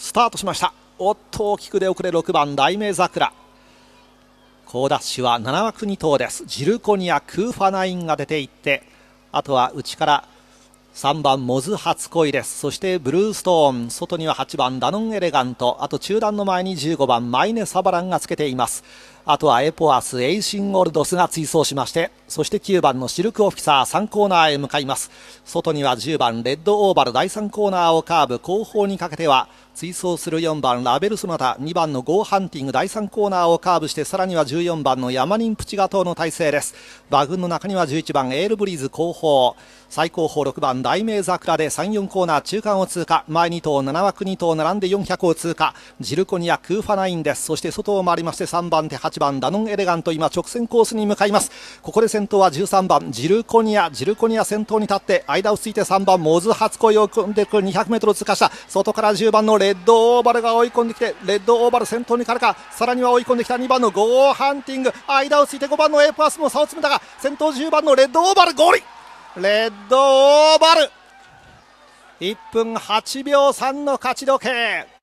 スタートしましたおっと大きく出遅れ6番大名桜好ダッシュは7枠2頭ですジルコニアクーファナインが出ていってあとは内から3番モズ初恋ですそしてブルーストーン外には8番ダノンエレガントあと中段の前に15番マイネ・サバランがつけていますあとはエポアス、エイシンオルドスが追走しまして、そして9番のシルクオフィサー3コーナーへ向かいます。外には10番レッドオーバル第3コーナーをカーブ後方にかけては、追走する4番ラベル・ソナタ、2番のゴーハンティング第3コーナーをカーブして、さらには14番のヤマニン・プチガトーの体勢です。馬群の中には11番エールブリーズ後方、最高峰6番大名桜で3、4コーナー中間を通過、前2頭、7枠2頭並んで400を通過、ジルコニア・クーファナインです。そして外を回りまして3番手、8番番ダノンエレガント今直線コースに向かいますここで先頭は13番ジルコニアジルコニア先頭に立って間をついて3番モズ初恋を組んでくる 200m 通過した外から10番のレッドオーバルが追い込んできてレッドオーバル先頭にからかさらには追い込んできた2番のゴーハンティング間をついて5番のエーアスも差を詰めたが先頭10番のレッドオーバルゴーリレッドオーバル1分8秒3の勝ち時計